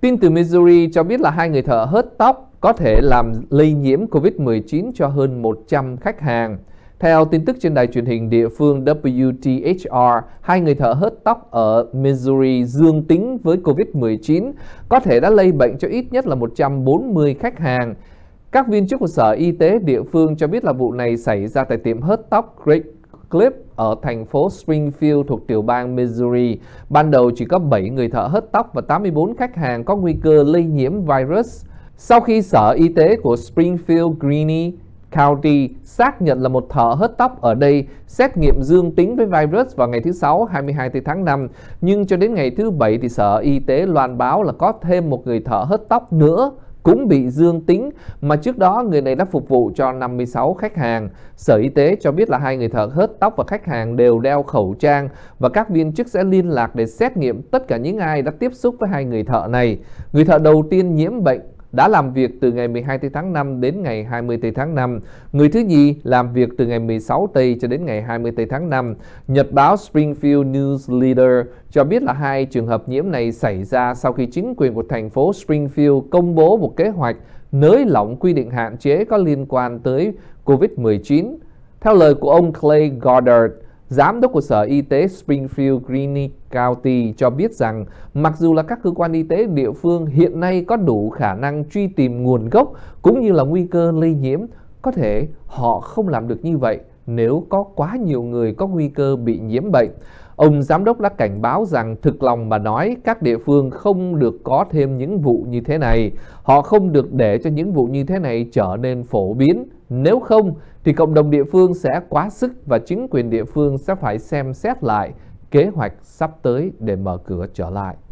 Tin từ Missouri cho biết là hai người thợ hớt tóc có thể làm lây nhiễm COVID-19 cho hơn 100 khách hàng. Theo tin tức trên đài truyền hình địa phương WTHR, hai người thợ hớt tóc ở Missouri dương tính với COVID-19 có thể đã lây bệnh cho ít nhất là 140 khách hàng. Các viên chức của Sở Y tế địa phương cho biết là vụ này xảy ra tại tiệm hớt tóc Great Cliff ở thành phố Springfield thuộc tiểu bang Missouri. Ban đầu chỉ có 7 người thợ hớt tóc và 84 khách hàng có nguy cơ lây nhiễm virus. Sau khi Sở Y tế của Springfield Greene County xác nhận là một thợ hớt tóc ở đây xét nghiệm dương tính với virus vào ngày thứ Sáu 22 tháng 5, nhưng cho đến ngày thứ Bảy thì Sở Y tế loan báo là có thêm một người thợ hớt tóc nữa cũng bị dương tính mà trước đó người này đã phục vụ cho 56 khách hàng. Sở Y tế cho biết là hai người thợ hớt tóc và khách hàng đều đeo khẩu trang và các viên chức sẽ liên lạc để xét nghiệm tất cả những ai đã tiếp xúc với hai người thợ này. Người thợ đầu tiên nhiễm bệnh đã làm việc từ ngày 12 tháng 5 đến ngày 20 tháng 5. Người thứ nhì làm việc từ ngày 16 tây cho đến ngày 20 tháng 5. Nhật báo Springfield News Leader cho biết là hai trường hợp nhiễm này xảy ra sau khi chính quyền của thành phố Springfield công bố một kế hoạch nới lỏng quy định hạn chế có liên quan tới COVID-19. Theo lời của ông Clay Goddard, Giám đốc của Sở Y tế Springfield Greene County cho biết rằng mặc dù là các cơ quan y tế địa phương hiện nay có đủ khả năng truy tìm nguồn gốc cũng như là nguy cơ lây nhiễm, có thể họ không làm được như vậy nếu có quá nhiều người có nguy cơ bị nhiễm bệnh. Ông giám đốc đã cảnh báo rằng thực lòng mà nói các địa phương không được có thêm những vụ như thế này. Họ không được để cho những vụ như thế này trở nên phổ biến. Nếu không thì cộng đồng địa phương sẽ quá sức và chính quyền địa phương sẽ phải xem xét lại kế hoạch sắp tới để mở cửa trở lại.